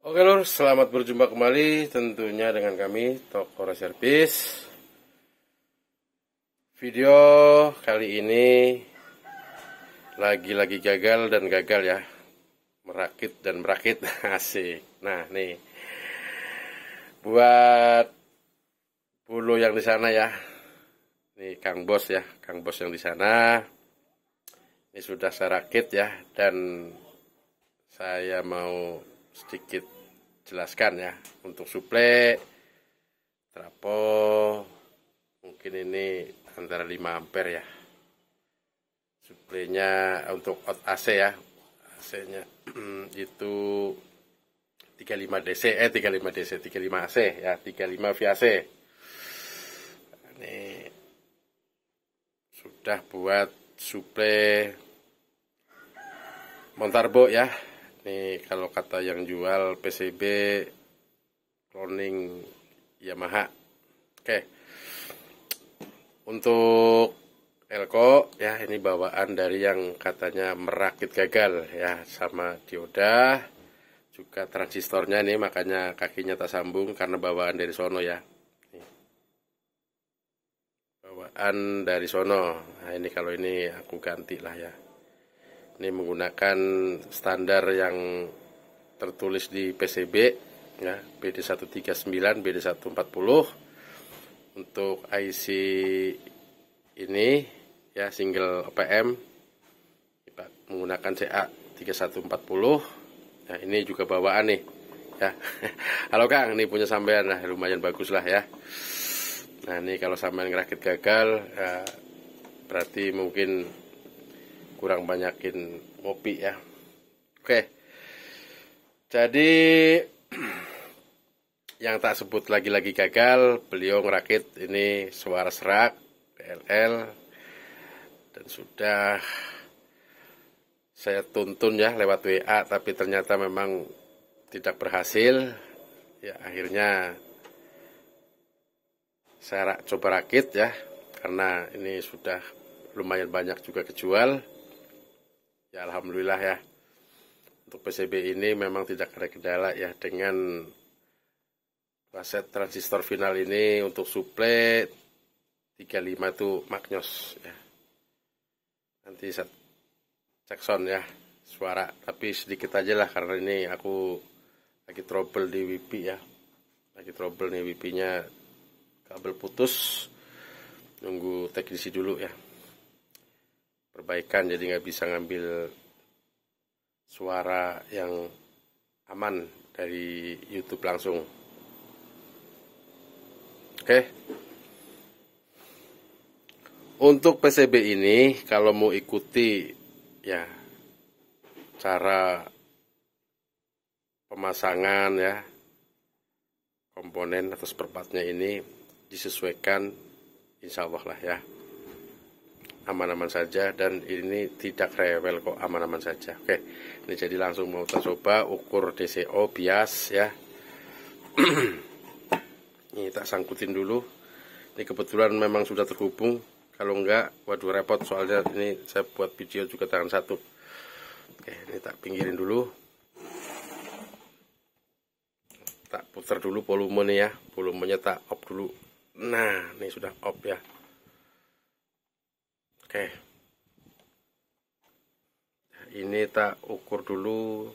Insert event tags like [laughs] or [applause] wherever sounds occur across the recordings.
Oke lur, selamat berjumpa kembali tentunya dengan kami Toko Service. Video kali ini lagi-lagi gagal dan gagal ya. Merakit dan merakit [laughs] asik. Nah, nih. Buat bulu yang di sana ya. Nih Kang Bos ya, Kang Bos yang di sana. Ini sudah saya rakit ya dan saya mau sedikit jelaskan ya untuk suplai trapo mungkin ini antara 5 ampere ya suplenya untuk out AC ya AC nya [clears throat] itu 35 DC eh 35 DC 35 AC ya 35 VAC ini sudah buat suplai montarbo ya ini kalau kata yang jual PCB cloning Yamaha. Oke. Untuk Elko ya ini bawaan dari yang katanya merakit gagal ya sama dioda juga transistornya nih makanya kakinya tak sambung karena bawaan dari sono ya bawaan dari sono nah ini kalau ini aku ganti lah ya ini menggunakan standar yang tertulis di PCB ya, BD139, BD140 untuk IC ini ya single OPM menggunakan CA3140 nah ini juga bawaan nih ya [laughs] halo Kang ini punya sampean nah lumayan bagus lah ya nah ini kalau sampean ngerakit gagal ya, berarti mungkin kurang banyakin kopi ya oke jadi [clears throat] yang tak sebut lagi-lagi gagal beliau ngerakit ini suara serak PLL dan sudah saya tuntun ya lewat WA tapi ternyata memang tidak berhasil ya akhirnya saya coba rakit ya karena ini sudah lumayan banyak juga kejual Ya Alhamdulillah ya. Untuk PCB ini memang tidak ada kendala ya dengan kaset transistor final ini untuk suplai 35 itu Magnos ya. Nanti set cek sound ya suara tapi sedikit aja lah karena ini aku lagi trouble di WP ya lagi trouble nih WP nya kabel putus nunggu teknisi dulu ya diabaikan jadi nggak bisa ngambil suara yang aman dari YouTube langsung. Oke. Okay. Untuk PCB ini kalau mau ikuti ya cara pemasangan ya komponen atau seperempatnya ini disesuaikan insya Allah lah ya aman-aman saja dan ini tidak rewel kok aman-aman saja oke ini jadi langsung mau kita coba ukur DCO bias ya [clears throat] ini tak sangkutin dulu ini kebetulan memang sudah terhubung kalau enggak waduh repot soalnya ini saya buat video juga tangan satu oke ini tak pinggirin dulu tak putar dulu volumenya ya volumenya tak op dulu nah ini sudah op ya Oke. Nah, ini tak ukur dulu.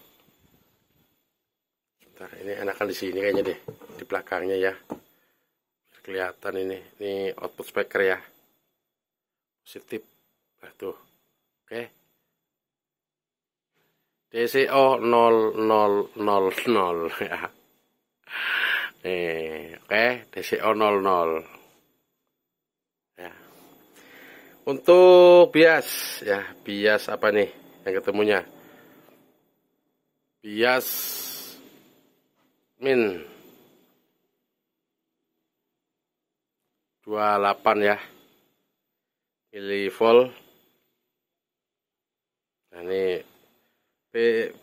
Bentar, ini enakan di sini kayaknya deh, di belakangnya ya. Kelihatan ini, ini output speaker ya. Positif. Nah, tuh. Oke. DCO 0000 [laughs] ya. Nih, oke, DCO 00 untuk bias ya bias apa nih yang ketemunya bias min 28 ya milivol nah ini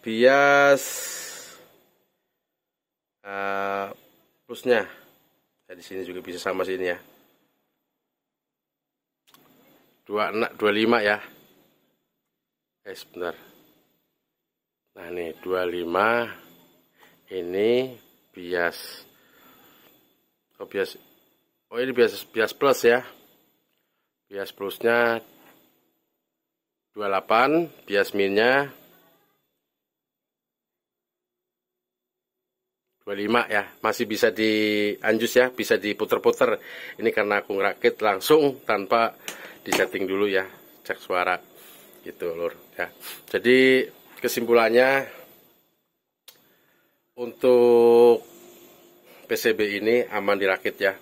bias uh, plusnya ya, di sini juga bisa sama sini ya dua enam dua lima ya eh sebentar nah nih dua lima ini bias oh bias oh ini bias bias plus ya bias plusnya 28 bias minnya dua lima ya masih bisa dianjus ya bisa diputer-puter ini karena aku ngerakit langsung tanpa disetting dulu ya cek suara gitu lur ya jadi kesimpulannya untuk PCB ini aman dirakit ya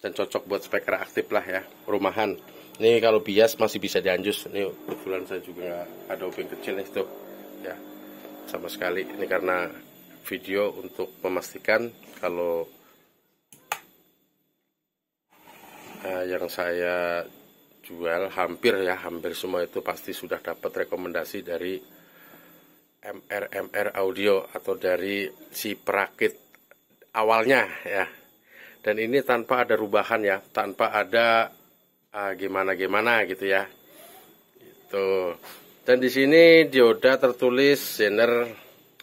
dan cocok buat speaker aktif lah ya rumahan ini kalau bias masih bisa dianjus ini kebetulan saya juga ada obeng kecil nih tuh ya sama sekali ini karena video untuk memastikan kalau uh, yang saya jual hampir ya hampir semua itu pasti sudah dapat rekomendasi dari MRMR audio atau dari si perakit awalnya ya dan ini tanpa ada rubahan ya tanpa ada ah, gimana gimana gimana gitu ya itu dan di sini dioda tertulis zener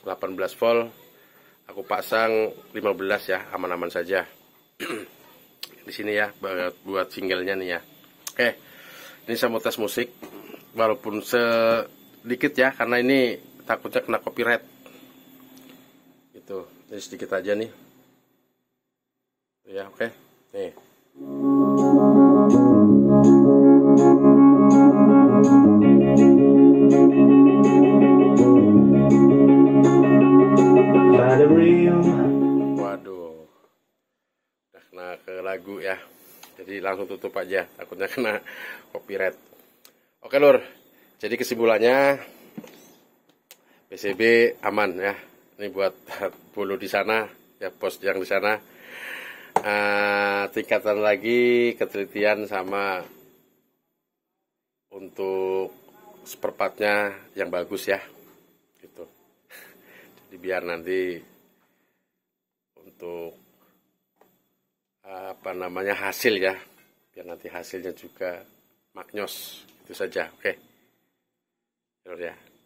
18 volt aku pasang 15 ya aman-aman saja [clears throat] di sini ya buat buat singlenya nih ya oke ini saya mau tes musik walaupun sedikit ya karena ini takutnya kena copyright itu ini sedikit aja nih ya oke okay. nih Waduh, udah kena ke lagu ya jadi langsung tutup aja takutnya kena copyright oke lur jadi kesimpulannya PCB aman ya ini buat [laughs] bulu di sana ya bos yang di sana uh, tingkatan lagi ketelitian sama untuk seperpatnya yang bagus ya gitu [laughs] jadi biar nanti untuk apa namanya hasil ya biar nanti hasilnya juga maknyos itu saja oke okay. ya